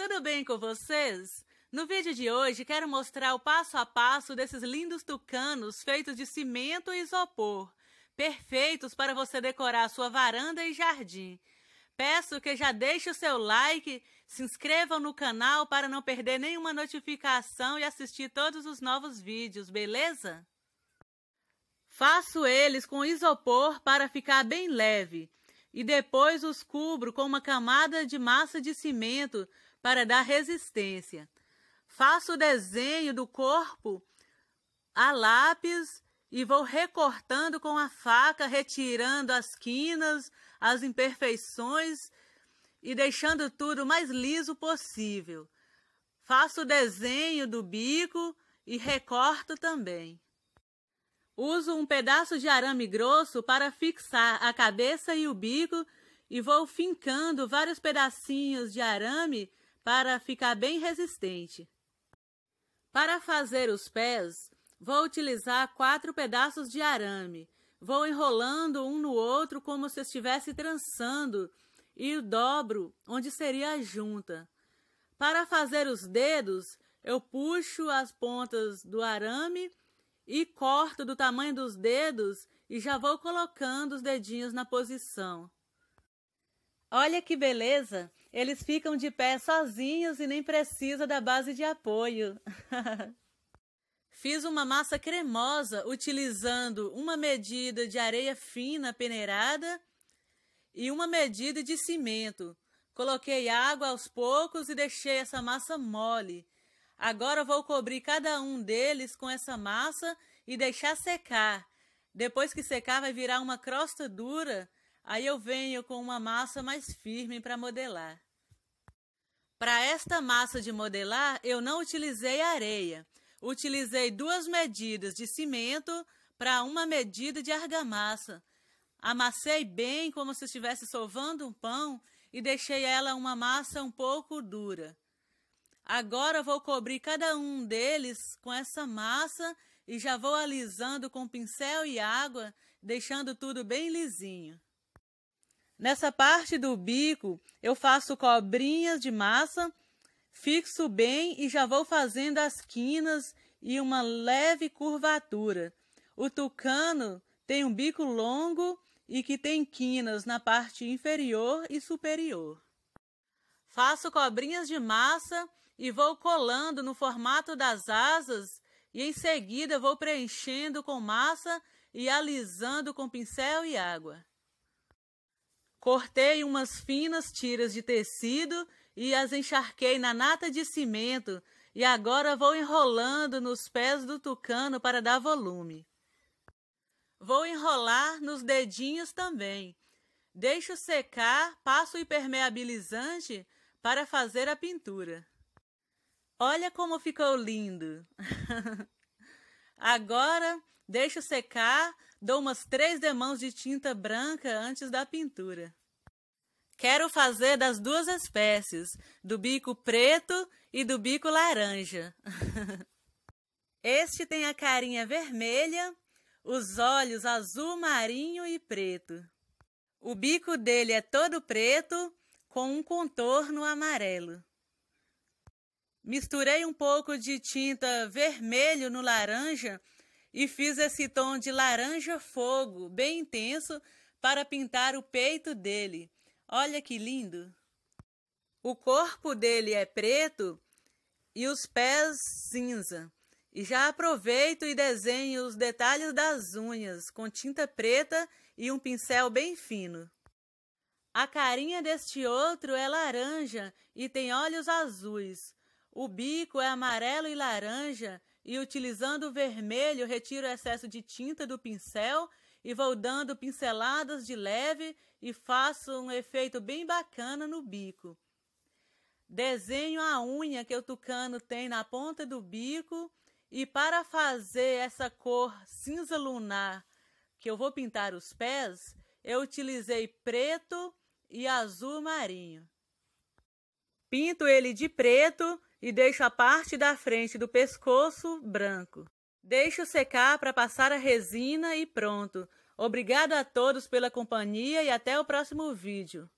tudo bem com vocês? No vídeo de hoje, quero mostrar o passo a passo desses lindos tucanos feitos de cimento e isopor, perfeitos para você decorar sua varanda e jardim. Peço que já deixe o seu like, se inscrevam no canal para não perder nenhuma notificação e assistir todos os novos vídeos, beleza? Faço eles com isopor para ficar bem leve e depois os cubro com uma camada de massa de cimento para dar resistência. Faço o desenho do corpo a lápis e vou recortando com a faca, retirando as quinas, as imperfeições e deixando tudo o mais liso possível. Faço o desenho do bico e recorto também. Uso um pedaço de arame grosso para fixar a cabeça e o bico e vou fincando vários pedacinhos de arame para ficar bem resistente. Para fazer os pés, vou utilizar quatro pedaços de arame. Vou enrolando um no outro como se estivesse trançando e dobro onde seria a junta. Para fazer os dedos, eu puxo as pontas do arame e corto do tamanho dos dedos e já vou colocando os dedinhos na posição. Olha que beleza! Eles ficam de pé sozinhos e nem precisa da base de apoio. Fiz uma massa cremosa utilizando uma medida de areia fina peneirada e uma medida de cimento. Coloquei água aos poucos e deixei essa massa mole. Agora vou cobrir cada um deles com essa massa e deixar secar. Depois que secar, vai virar uma crosta dura Aí eu venho com uma massa mais firme para modelar. Para esta massa de modelar, eu não utilizei areia. Utilizei duas medidas de cimento para uma medida de argamassa. Amassei bem como se estivesse sovando um pão e deixei ela uma massa um pouco dura. Agora vou cobrir cada um deles com essa massa e já vou alisando com pincel e água, deixando tudo bem lisinho. Nessa parte do bico, eu faço cobrinhas de massa, fixo bem e já vou fazendo as quinas e uma leve curvatura. O tucano tem um bico longo e que tem quinas na parte inferior e superior. Faço cobrinhas de massa e vou colando no formato das asas e em seguida vou preenchendo com massa e alisando com pincel e água. Cortei umas finas tiras de tecido e as encharquei na nata de cimento, e agora vou enrolando nos pés do tucano para dar volume. Vou enrolar nos dedinhos também. Deixo secar, passo o impermeabilizante para fazer a pintura. Olha como ficou lindo! agora deixo secar, Dou umas três demãos de tinta branca antes da pintura. Quero fazer das duas espécies, do bico preto e do bico laranja. este tem a carinha vermelha, os olhos azul marinho e preto. O bico dele é todo preto, com um contorno amarelo. Misturei um pouco de tinta vermelho no laranja e fiz esse tom de laranja fogo, bem intenso, para pintar o peito dele. Olha que lindo! O corpo dele é preto e os pés cinza. E já aproveito e desenho os detalhes das unhas com tinta preta e um pincel bem fino. A carinha deste outro é laranja e tem olhos azuis. O bico é amarelo e laranja e utilizando o vermelho retiro o excesso de tinta do pincel e vou dando pinceladas de leve e faço um efeito bem bacana no bico. Desenho a unha que o tucano tem na ponta do bico e para fazer essa cor cinza lunar que eu vou pintar os pés, eu utilizei preto e azul marinho. Pinto ele de preto e deixo a parte da frente do pescoço branco. Deixo secar para passar a resina e pronto. Obrigado a todos pela companhia e até o próximo vídeo.